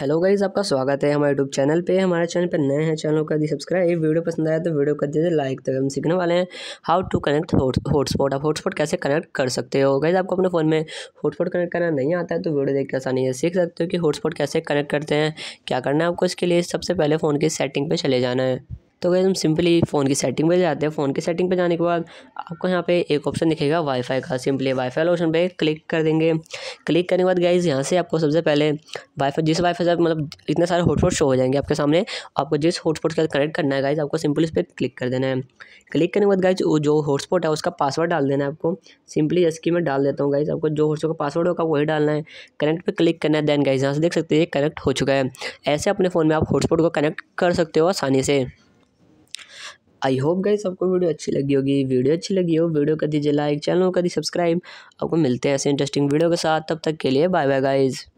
hello guys आपका स्वागत है हमारे यूट्यूब चैनल पे हमारे चैनल पे नए हैं चैनल का दी सब्सक्राइब वीडियो पसंद आया तो वीडियो कर दीजिए लाइक तो हम सीखने वाले हैं हाउ टू कनेक्ट हॉटस्पॉट आप हॉटस्पॉट कैसे कनेक्ट कर सकते हो गाइज आपको अपने फ़ोन में हॉटस्पॉट कनेक्ट करना नहीं आता है तो वीडियो देख के आसानी से सीख सकते हो कि हॉटस्पॉट कैसे कनेक्ट करते हैं क्या करना है आपको इसके लिए सबसे पहले फ़ोन की सेटिंग पर चले जाना है तो गए हम सिंपली फ़ोन की सेटिंग पे जाते हैं फ़ोन की सेटिंग पे जाने के बाद आपको यहाँ पे एक ऑप्शन दिखेगा वाईफाई का सिंपली वाईफाई ऑप्शन पे क्लिक कर देंगे क्लिक करने के बाद गाइज यहाँ से आपको सबसे पहले वाईफाई जिस वाईफाई से मतलब इतने सारे हॉटस्पॉट शो हो जाएंगे आपके सामने आपको जिस हॉटस्पॉट के साथ कनेक्ट करना है गाइज आपको सिंपली इस पर क्लिक कर देना है क्लिक करने के बाद गाइज जो हॉटस्पॉट है उसका पासवर्ड डाल देना है आपको सिंपली जैसे कि मैं डाल देता हूँ गाइज आपको जो हॉटस्पॉट का पासवर्ड होगा वही डालना है कनेक्ट पर क्लिक करना है देन गाइज यहाँ से देख सकते हैं कनेक्ट हो चुका है ऐसे अपने फ़ोन में आप हॉटस्पॉट को कनेक्ट कर सकते हो आसानी से आई होप गई सबको वीडियो अच्छी लगी होगी वीडियो अच्छी लगी हो वीडियो कर दीजिए लाइक चैनल को कर दी सब्सक्राइब आपको मिलते हैं ऐसे इंटरेस्टिंग वीडियो के साथ तब तक के लिए बाय बाय गाइज़